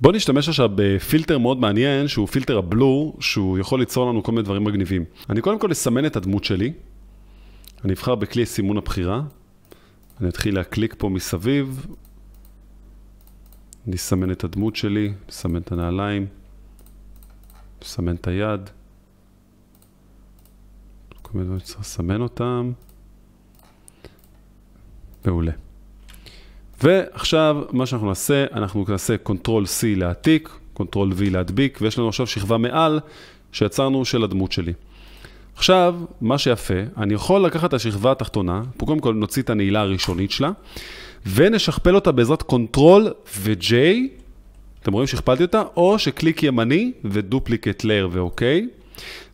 בוא נשתמש עכשיו בפילטר מאוד מעניין, שהוא פילטר הבלור, שהוא יכול ליצור לנו כל מיני דברים מגניבים. אני קודם כל אסמן את הדמות שלי, אני אבחר בכלי סימון הבחירה, אני אתחיל להקליק פה מסביב, נסמן את הדמות שלי, נסמן את הנעליים, נסמן את היד, כל מיני דברים שצריך לסמן אותם, מעולה. ועכשיו, מה שאנחנו נעשה, אנחנו נעשה Ctrl-C להעתיק, Ctrl-V להדביק, ויש לנו עכשיו שכבה מעל שיצרנו של הדמות שלי. עכשיו, מה שיפה, אני יכול לקחת את השכבה התחתונה, פה קודם כל נוציא את הנעילה הראשונית שלה, ונשכפל אותה בעזרת Ctrl ו-J, אתם רואים שהכפלתי אותה, או שקליק ימני ודופליקט לייר ואוקיי.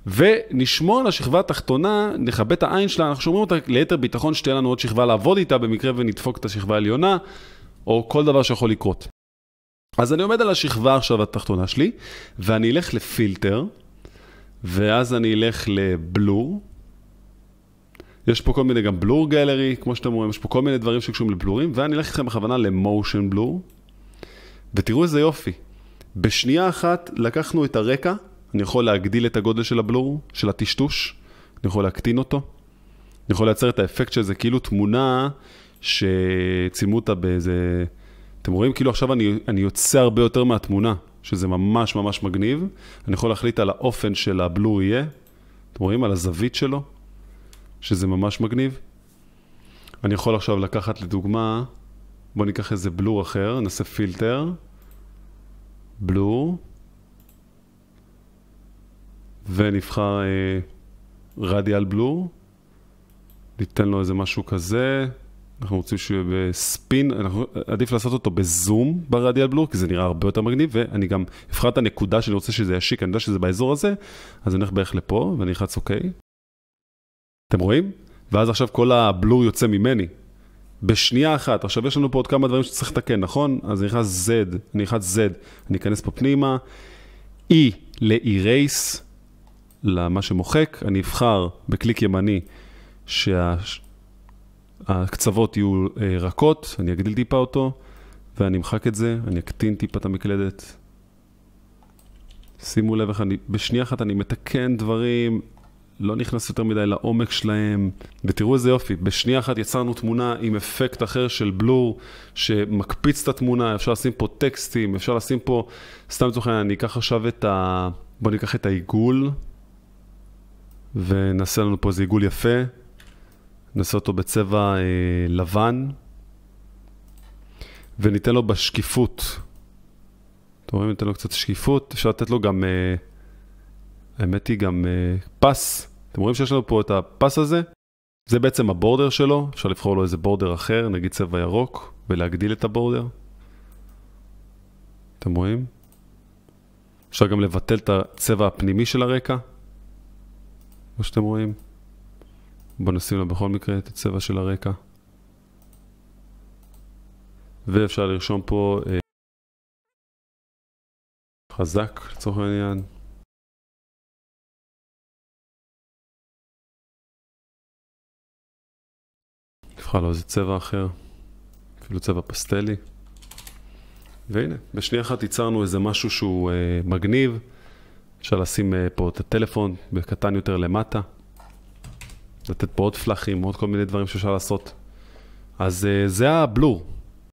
ונשמור על השכבה התחתונה, נכבה את העין שלה, אנחנו שומרים אותה ליתר ביטחון שתהיה לנו עוד שכבה לעבוד איתה במקרה ונדפוק את השכבה העליונה, או כל דבר שיכול לקרות. אז אני עומד על השכבה עכשיו התחתונה שלי, ואני אלך לפילטר, ואז אני אלך לבלור. יש פה כל מיני, גם בלור גלרי, כמו שאתם רואים, יש פה כל מיני דברים שקשורים לבלורים, ואני אלך איתכם בכוונה למושן בלור, ותראו איזה יופי. בשנייה אחת לקחנו את הרקע, אני יכול להגדיל את הגודל של הבלור, של הטשטוש, אני יכול להקטין אותו, אני יכול לייצר את האפקט של זה כאילו תמונה שצילמו אותה באיזה... אתם רואים? כאילו עכשיו אני, אני יוצא הרבה יותר מהתמונה, שזה ממש ממש מגניב. אני יכול להחליט על האופן של הבלור יהיה, אתם רואים? על הזווית שלו, שזה ממש מגניב. אני יכול עכשיו לקחת לדוגמה, בואו ניקח איזה בלור אחר, נעשה פילטר, בלור. ונבחר אה, רדיאל בלור, ניתן לו איזה משהו כזה, אנחנו רוצים שהוא יהיה בספין, אנחנו, עדיף לעשות אותו בזום ברדיאל בלור, כי זה נראה הרבה יותר מגניב, ואני גם אבחר את הנקודה שאני רוצה שזה ישיק, אני יודע שזה באזור הזה, אז אני הולך בערך לפה, ואני אלחץ אוקיי. אתם רואים? ואז עכשיו כל הבלור יוצא ממני. בשנייה אחת, עכשיו יש לנו פה עוד כמה דברים שצריך לתקן, נכון? אז אני נכנס Z, אני נכנס Z, אני אכנס פה פנימה, E ל-Erase, למה שמוחק, אני אבחר בקליק ימני שהקצוות שה... יהיו אה, רכות, אני אגדיל טיפה אותו, ואני אמחק את זה, אני אקטין טיפה את המקלדת. שימו לב איך אני, בשנייה אחת אני מתקן דברים, לא נכנס יותר מדי לעומק שלהם, ותראו איזה יופי, בשנייה אחת יצרנו תמונה עם אפקט אחר של בלור, שמקפיץ את התמונה, אפשר לשים פה טקסטים, אפשר לשים פה, סתם לצורך העניין, אני אקח עכשיו את ה... בואו ניקח את העיגול, ונעשה לנו פה איזה עיגול יפה, נעשה אותו בצבע אה, לבן, וניתן לו בשקיפות. אתם רואים, ניתן לו קצת שקיפות, אפשר לתת לו גם, אה, האמת היא גם אה, פס. אתם רואים שיש לנו פה את הפס הזה? זה בעצם הבורדר שלו, אפשר לבחור לו איזה בורדר אחר, נגיד צבע ירוק, ולהגדיל את הבורדר. אתם רואים? אפשר גם לבטל את הצבע הפנימי של הרקע. כמו שאתם רואים. בואו נשים לה בכל מקרה את הצבע של הרקע. ואפשר לרשום פה אה, חזק לצורך העניין. נבחר לו איזה צבע אחר, אפילו צבע פסטלי. והנה, בשנייה אחת ייצרנו איזה משהו שהוא אה, מגניב. אפשר לשים אה, פה את הטלפון בקטן יותר למטה, לתת פה עוד פלאחים, עוד כל מיני דברים שאפשר לעשות. אז אה, זה הבלור.